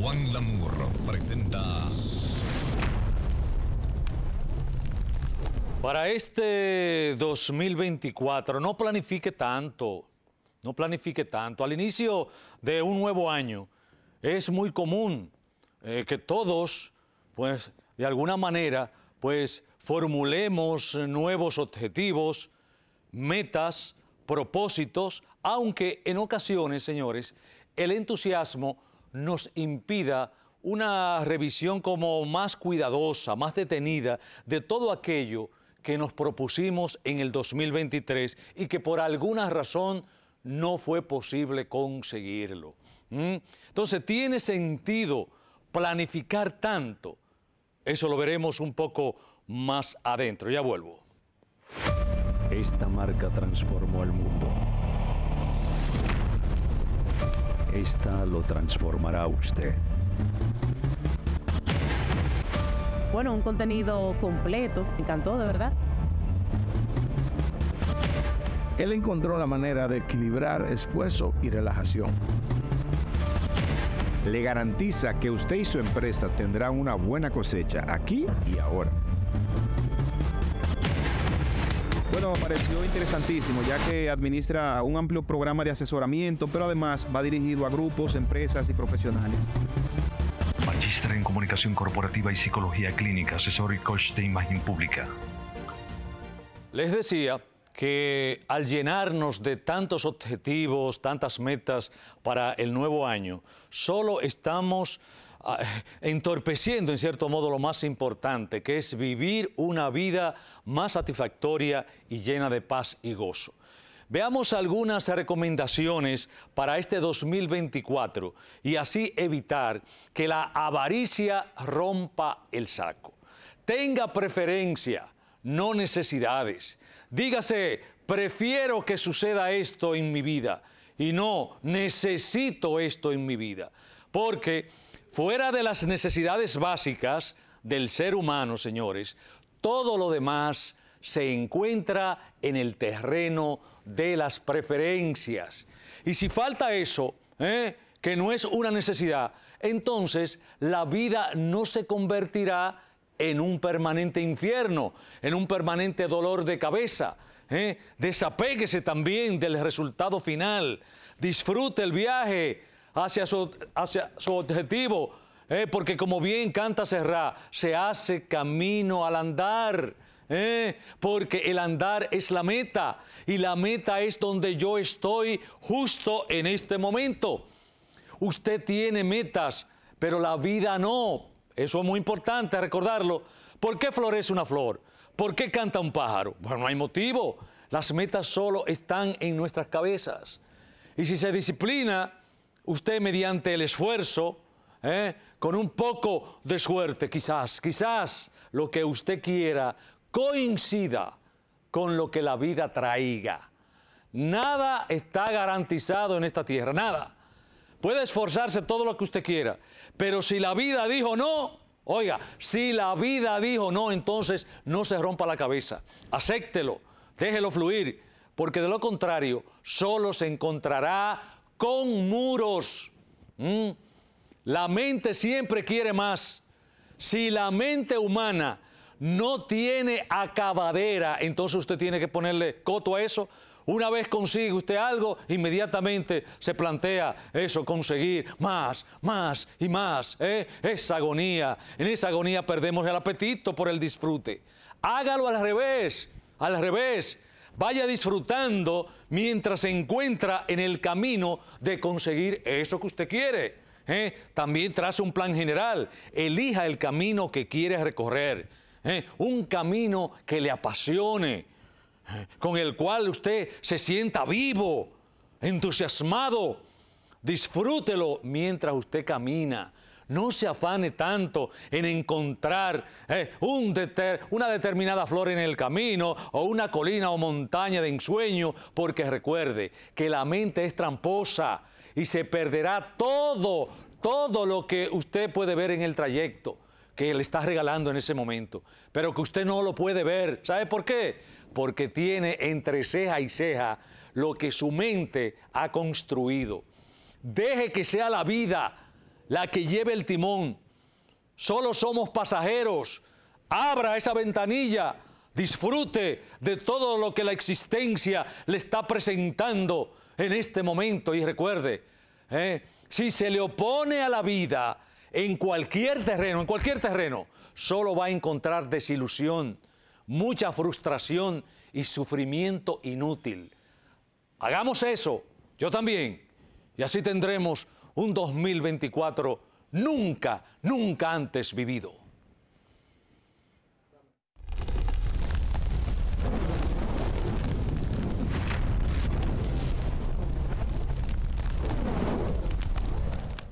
Juan Lamour presenta. Para este 2024, no planifique tanto. No planifique tanto. Al inicio de un nuevo año, es muy común eh, que todos, pues, de alguna manera, pues, formulemos nuevos objetivos, metas, propósitos, aunque en ocasiones, señores, el entusiasmo nos impida una revisión como más cuidadosa, más detenida de todo aquello que nos propusimos en el 2023 y que por alguna razón no fue posible conseguirlo. ¿Mm? Entonces, ¿tiene sentido planificar tanto? Eso lo veremos un poco más adentro. Ya vuelvo. Esta marca transformó el mundo. Esta lo transformará usted. Bueno, un contenido completo. Me encantó, de verdad. Él encontró la manera de equilibrar esfuerzo y relajación. Le garantiza que usted y su empresa tendrán una buena cosecha aquí y ahora. Bueno, me pareció interesantísimo, ya que administra un amplio programa de asesoramiento, pero además va dirigido a grupos, empresas y profesionales. Magistra en Comunicación Corporativa y Psicología Clínica, asesor y coach de imagen pública. Les decía que al llenarnos de tantos objetivos, tantas metas para el nuevo año, solo estamos Ah, eh, entorpeciendo en cierto modo lo más importante, que es vivir una vida más satisfactoria y llena de paz y gozo. Veamos algunas recomendaciones para este 2024 y así evitar que la avaricia rompa el saco. Tenga preferencia, no necesidades. Dígase, prefiero que suceda esto en mi vida y no necesito esto en mi vida. Porque Fuera de las necesidades básicas del ser humano, señores, todo lo demás se encuentra en el terreno de las preferencias. Y si falta eso, ¿eh? que no es una necesidad, entonces la vida no se convertirá en un permanente infierno, en un permanente dolor de cabeza. ¿eh? Desapéguese también del resultado final, disfrute el viaje, hacia su, hacia objetivo. Eh, porque como bien canta Serra, se hace camino al andar. Eh, porque el andar es la meta y la meta es donde yo estoy justo en este momento. Usted tiene metas, pero la vida no. Eso es muy importante recordarlo. ¿Por qué florece una flor? ¿Por qué canta un pájaro? Bueno, no hay motivo. Las metas solo están en nuestras cabezas. Y si se disciplina, usted mediante el esfuerzo, ¿eh? con un poco de suerte quizás, quizás lo que usted quiera coincida con lo que la vida traiga. Nada está garantizado en esta tierra, nada. Puede esforzarse todo lo que usted quiera, pero si la vida dijo no, oiga, si la vida dijo no, entonces no se rompa la cabeza. Acéptelo, déjelo fluir, porque de lo contrario solo se encontrará con muros. Mm. La mente siempre quiere más. Si la mente humana no tiene acabadera, entonces usted tiene que ponerle coto a eso. Una vez consigue usted algo, inmediatamente se plantea eso, conseguir más, más y más. ¿eh? Esa agonía, en esa agonía perdemos el apetito por el disfrute, Hágalo al revés, al revés. Vaya disfrutando mientras se encuentra en el camino de conseguir eso que usted quiere. ¿eh? También trace un plan general. Elija el camino que quiere recorrer. ¿eh? Un camino que le apasione, ¿eh? con el cual usted se sienta vivo, entusiasmado. Disfrútelo mientras usted camina. No se afane tanto en encontrar eh, un una determinada flor en el camino o una colina o montaña de ensueño, porque recuerde que la mente es tramposa y se perderá todo, todo lo que usted puede ver en el trayecto que le está regalando en ese momento, pero que usted no lo puede ver. ¿Sabe por qué? Porque tiene entre ceja y ceja lo que su mente ha construido. Deje que sea la vida la que lleve el timón. Solo somos pasajeros. Abra esa ventanilla. Disfrute de todo lo que la existencia le está presentando en este momento. Y recuerde, ¿eh? si se le opone a la vida en cualquier terreno, en cualquier terreno, solo va a encontrar desilusión, mucha frustración y sufrimiento inútil. Hagamos eso, yo también, y así tendremos un 2024 nunca, nunca antes vivido.